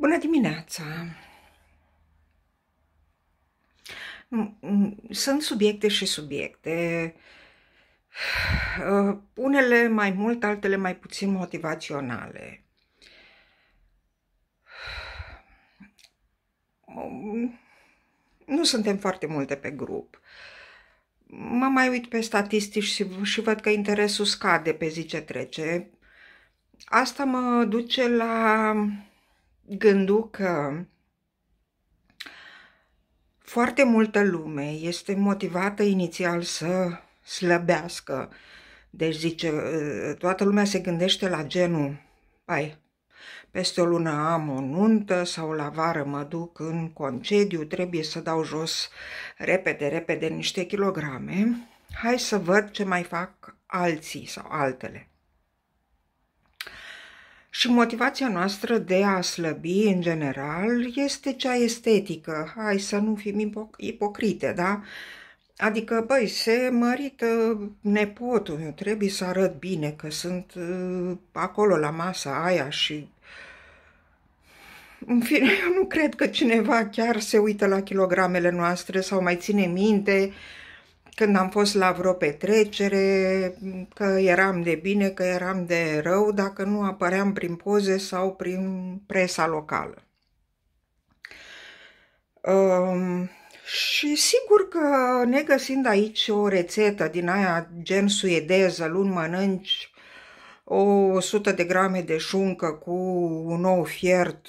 Bună dimineața! Mm, mm, sunt subiecte și subiecte. Uh, unele mai mult, altele mai puțin motivaționale. Mm, nu suntem foarte multe pe grup. Mă mai uit pe statistici și, și văd că interesul scade pe zi ce trece. Asta mă duce la gândul că foarte multă lume este motivată inițial să slăbească. Deci zice, toată lumea se gândește la genul, ai, peste o lună am o nuntă sau la vară mă duc în concediu, trebuie să dau jos repede, repede niște kilograme, hai să văd ce mai fac alții sau altele. Și motivația noastră de a slăbi, în general, este cea estetică. Hai să nu fim ipocrite, da? Adică, băi, se mărită nepotul, eu trebuie să arăt bine că sunt uh, acolo la masa aia și... În fine, eu nu cred că cineva chiar se uită la kilogramele noastre sau mai ține minte uh, când am fost la vreo petrecere, că eram de bine, că eram de rău, dacă nu apăream prin poze sau prin presa locală. Um, și sigur că ne găsind aici o rețetă din aia gen suedeză, luni mănânci o 100 de grame de șuncă cu un ou fiert,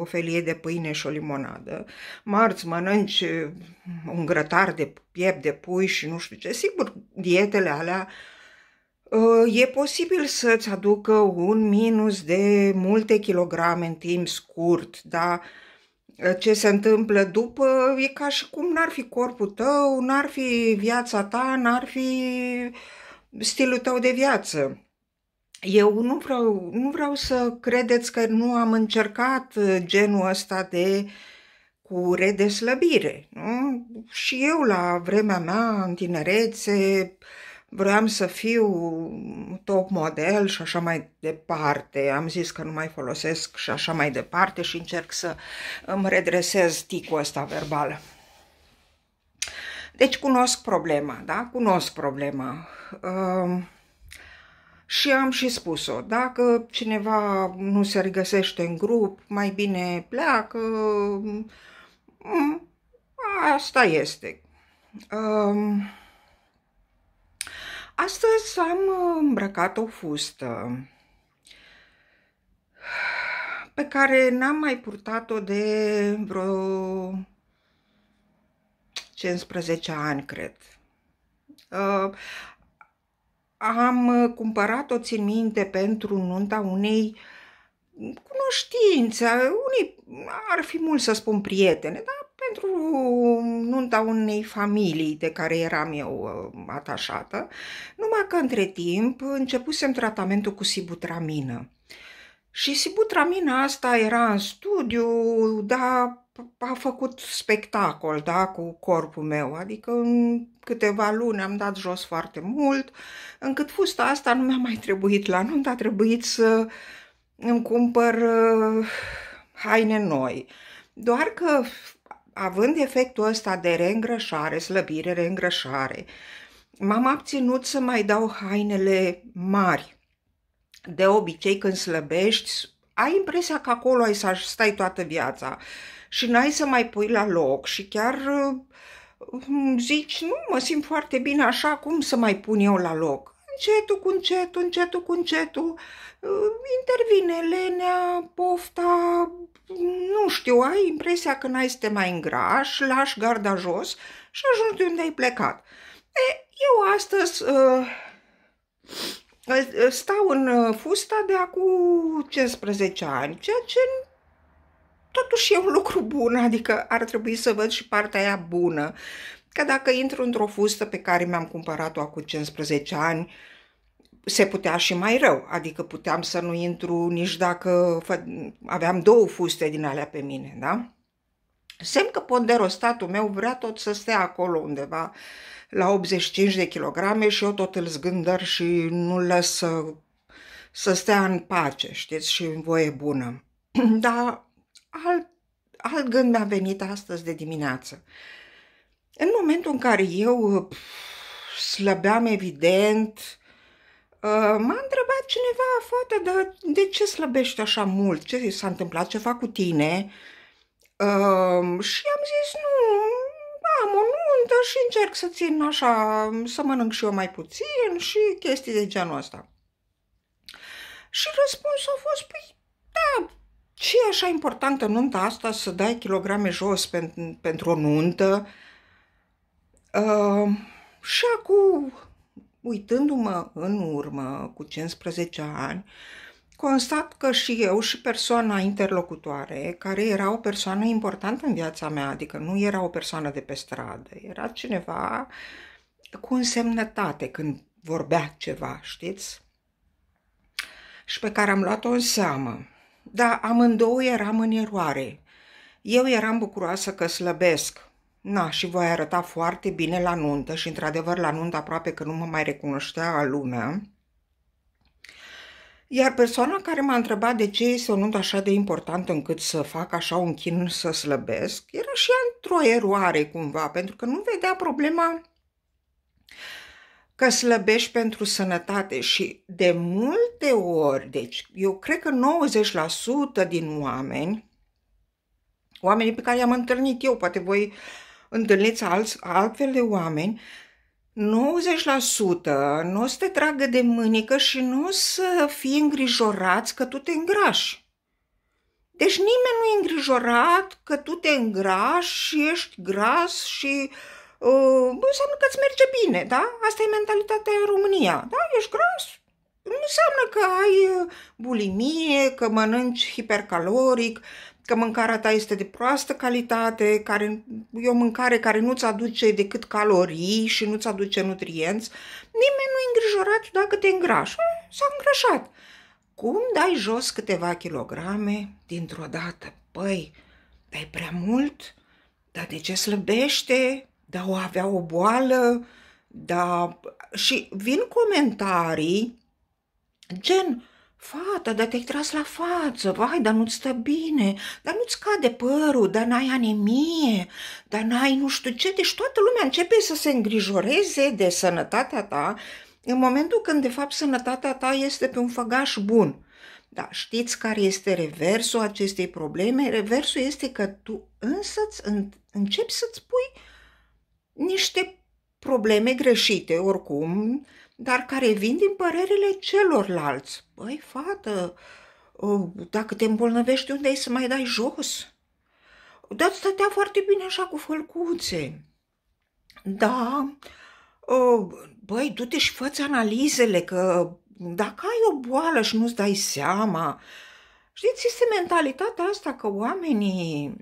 o felie de pâine și o limonadă. Marți mănânci uh, un grătar de piept de pui și nu știu ce. Sigur, dietele alea uh, E posibil să-ți aducă un minus de multe kilograme în timp scurt, dar uh, ce se întâmplă după e ca și cum n-ar fi corpul tău, n-ar fi viața ta, n-ar fi stilul tău de viață eu nu vreau, nu vreau să credeți că nu am încercat uh, genul ăsta de cu redeslăbire. Nu? Și eu, la vremea mea, în tinerețe, vreau să fiu top model și așa mai departe. Am zis că nu mai folosesc și așa mai departe și încerc să îmi redresez ticul ăsta verbal. Deci cunosc problema, da? Cunosc problema. Uh, și am și spus-o, dacă cineva nu se regăsește în grup, mai bine pleacă, mm, asta este. Um, astăzi am îmbrăcat o fustă pe care n-am mai purtat-o de vreo 15 ani, cred. Uh, am uh, cumpărat, o țin minte, pentru nunta unei cunoștințe, unei, ar fi mult să spun prietene, dar pentru nunta unei familii de care eram eu uh, atașată, numai că între timp începusem tratamentul cu sibutramină. Și sibutramina asta era în studiu, dar a făcut spectacol da, cu corpul meu, adică în câteva luni am dat jos foarte mult, încât fusta asta nu mi-a mai trebuit la nunt, a trebuit să îmi cumpăr uh, haine noi. Doar că având efectul ăsta de reîngrășare, slăbire, reîngrășare, m-am abținut să mai dau hainele mari. De obicei, când slăbești, ai impresia că acolo ai să stai toată viața. Uh, și n-ai să mai pui la loc și chiar uh, zici, nu, mă simt foarte bine așa, cum să mai pun eu la loc? Încetul cu încetul, încetul cu încetul, uh, intervine lenea, pofta, nu știu, ai impresia că n-ai să te mai îngraș, lași garda jos și ajungi de unde ai plecat. E, eu astăzi uh, stau în fusta de acum 15 ani, ceea ce totuși e un lucru bun, adică ar trebui să văd și partea aia bună. Că dacă intru într-o fustă pe care mi-am cumpărat-o acum 15 ani, se putea și mai rău, adică puteam să nu intru nici dacă aveam două fuste din alea pe mine, da? Semn că ponderostatul meu vrea tot să stea acolo undeva la 85 de kilograme și eu tot îl zgândăr și nu-l las să, să stea în pace, știți, și în voie bună. Dar alt, alt gând mi-a venit astăzi de dimineață. În momentul în care eu slăbeam evident, uh, m-a întrebat cineva, fată, dar de ce slăbești așa mult? Ce s-a întâmplat? ce fac cu tine? Uh, și am zis, nu, am o nuntă și încerc să țin așa, să mănânc și eu mai puțin și chestii de genul ăsta. Și răspunsul a fost, păi, da, ce e așa importantă nunta asta să dai kilograme jos pen, pentru o nuntă? Uh, și acum, uitându-mă în urmă cu 15 ani, constat că și eu și persoana interlocutoare, care era o persoană importantă în viața mea, adică nu era o persoană de pe stradă, era cineva cu însemnătate când vorbea ceva, știți? Și pe care am luat-o în seamă. Dar amândouă eram în eroare. Eu eram bucuroasă că slăbesc. Na, și voi arăta foarte bine la nuntă și într-adevăr la nuntă aproape că nu mă mai recunoștea lumea. Iar persoana care m-a întrebat de ce este o nuntă așa de importantă încât să fac așa un chin să slăbesc, era și ea într-o eroare cumva, pentru că nu vedea problema că slăbești pentru sănătate și de multe ori, deci eu cred că 90% din oameni, oamenii pe care i-am întâlnit eu, poate voi întâlniți alți, altfel de oameni, 90% nu o să te tragă de mânică și nu o să fii îngrijorați că tu te îngrași. Deci nimeni nu e îngrijorat că tu te îngrași și ești gras și uh, Uh, înseamnă că îți merge bine, da? Asta e mentalitatea în România, da? Ești gras, nu înseamnă că ai uh, bulimie, că mănânci hipercaloric, că mâncarea ta este de proastă calitate, care, e o mâncare care nu-ți aduce decât calorii și nu-ți aduce nutrienți. Nimeni nu e îngrijorat dacă te îngrași. Eh, s-a îngrașat. Cum dai jos câteva kilograme dintr-o dată? Păi, dai prea mult? Dar de ce slăbește? dar o avea o boală, da, și vin comentarii gen, fata, dar te-ai tras la față, vai, dar nu-ți stă bine, dar nu-ți cade părul, dar n-ai anemie, dar n-ai nu știu ce, deci toată lumea începe să se îngrijoreze de sănătatea ta în momentul când, de fapt, sănătatea ta este pe un făgaș bun. Da, știți care este reversul acestei probleme? Reversul este că tu însăți începi să-ți pui niște probleme greșite oricum, dar care vin din părerile celorlalți. Băi, fată, uh, dacă te îmbolnăvești, unde ai să mai dai jos? Dar stătea foarte bine așa cu fălcuțe. Da, uh, băi, du-te și fă analizele, că dacă ai o boală și nu-ți dai seama, știți, este mentalitatea asta că oamenii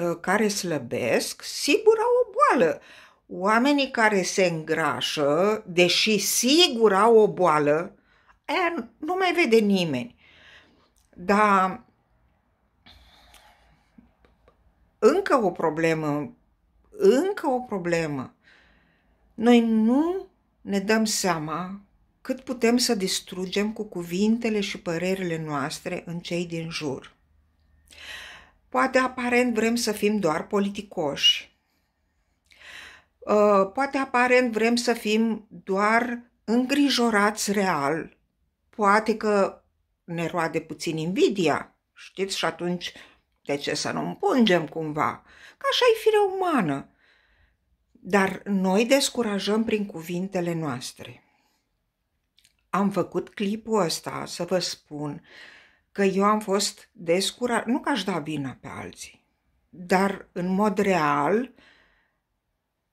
uh, care slăbesc, sigur au o boală oamenii care se îngrașă, deși sigur au o boală, aia nu mai vede nimeni. Dar încă o problemă, încă o problemă. Noi nu ne dăm seama cât putem să distrugem cu cuvintele și părerile noastre în cei din jur. Poate aparent vrem să fim doar politicoși, Uh, poate aparent vrem să fim doar îngrijorați real. Poate că ne roade puțin invidia, știți, și atunci de ce să nu împungem cumva? Că așa e firea umană. Dar noi descurajăm prin cuvintele noastre. Am făcut clipul ăsta să vă spun că eu am fost descurajat, nu că aș da vina pe alții, dar în mod real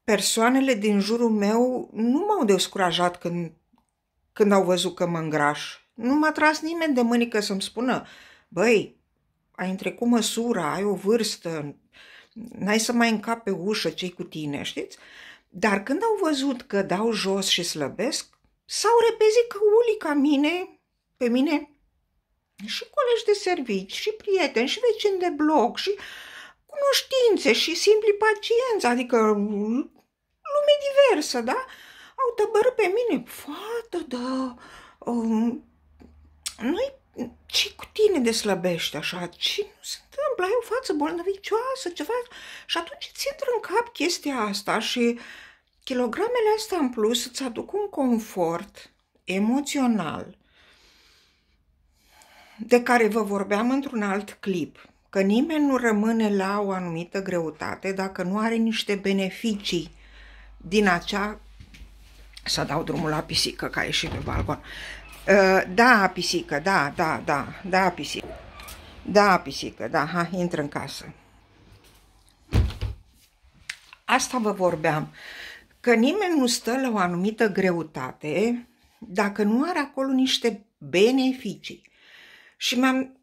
persoanele din jurul meu nu m-au descurajat când, când au văzut că mă îngraș. Nu m-a tras nimeni de mânică să-mi spună, băi, ai întrecut măsura, ai o vârstă, n-ai să mai încap pe ușă cei cu tine, știți? Dar când au văzut că dau jos și slăbesc, s-au repezit că ulii ca mine, pe mine, și colegi de servici, și prieteni, și vecini de bloc, și uh, cunoștințe și simpli pacienți, adică lume diversă, da? Au tăbărât pe mine, fată, da, um, noi, ce cu tine de slăbește așa? Ce nu se întâmplă? Ai o față bolnăvicioasă, ceva? Și atunci îți intră în cap chestia asta și kilogramele astea în plus îți aduc un confort emoțional de care vă vorbeam într-un alt clip că nimeni nu rămâne la o anumită greutate dacă nu are niște beneficii din acea... Să dau drumul la pisică, ca a ieșit pe balcon. Ă, da, pisică, da, da, da, da, pisică. Da, pisică, da, ha, intră în casă. Asta vă vorbeam, că nimeni nu stă la o anumită greutate dacă nu are acolo niște beneficii. Și mi-am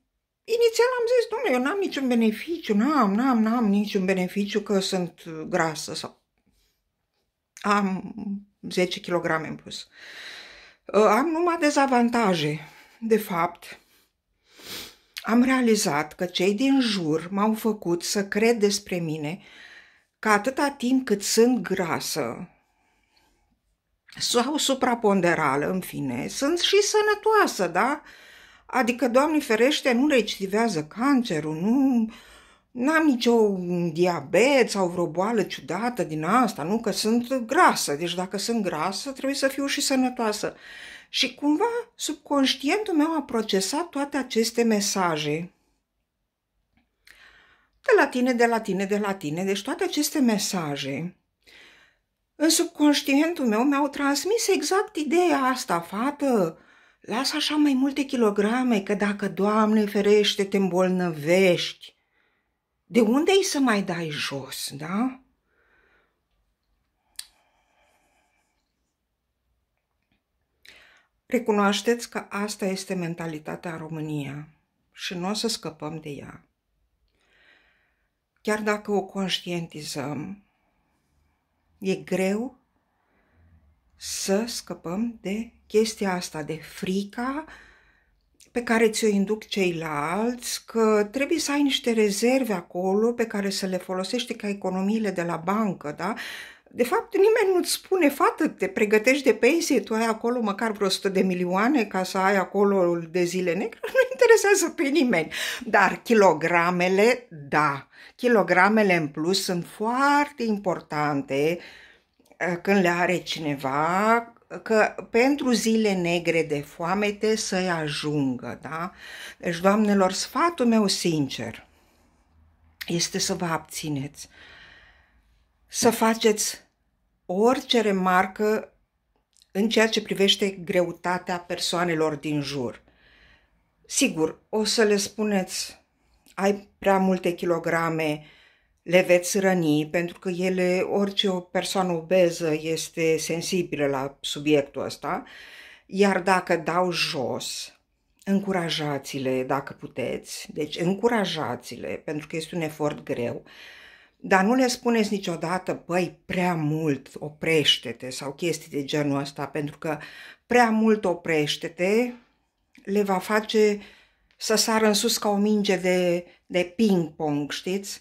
Inițial am zis, domnule, eu n-am niciun beneficiu, n-am, n-am, n-am niciun beneficiu că sunt grasă sau am 10 kg în plus. Uh, am numai dezavantaje. De fapt, am realizat că cei din jur m-au făcut să cred despre mine că atâta timp cât sunt grasă sau supraponderală, în fine, sunt și sănătoasă, da? Adică, Doamne ferește, nu recidivează cancerul, nu... N-am nicio diabet sau vreo boală ciudată din asta, nu? Că sunt grasă, deci dacă sunt grasă trebuie să fiu și sănătoasă. Și cumva subconștientul meu a procesat toate aceste mesaje. De la tine, de la tine, de la tine, deci toate aceste mesaje în subconștientul meu mi-au transmis exact ideea asta, fată, Lasă așa mai multe kilograme, că dacă, Doamne ferește, te îmbolnăvești, de unde ai să mai dai jos, da? Recunoașteți că asta este mentalitatea România și nu o să scăpăm de ea. Chiar dacă o conștientizăm, e greu să scăpăm de chestia asta de frica pe care ți-o induc ceilalți, că trebuie să ai niște rezerve acolo pe care să le folosești ca economiile de la bancă, da? De fapt, nimeni nu-ți spune, fată, te pregătești de pensie, tu ai acolo măcar vreo 100 de milioane ca să ai acolo de zile negre, nu interesează pe nimeni. Dar kilogramele, da, kilogramele în plus sunt foarte importante eh, când le are cineva că pentru zile negre de foamete să-i ajungă, da? Deci, doamnelor, sfatul meu sincer este să vă abțineți, să faceți orice remarcă în ceea ce privește greutatea persoanelor din jur. Sigur, o să le spuneți, ai prea multe kilograme, le veți răni pentru că ele, orice o persoană obeză este sensibilă la subiectul ăsta, iar dacă dau jos, încurajați-le dacă puteți, deci încurajați-le pentru că este un efort greu, dar nu le spuneți niciodată, păi, prea mult oprește-te sau chestii de genul ăsta, pentru că prea mult oprește-te le va face să sară în sus ca o minge de, de ping-pong, știți?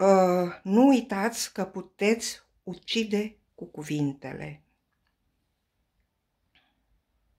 Uh, nu uitați că puteți ucide cu cuvintele.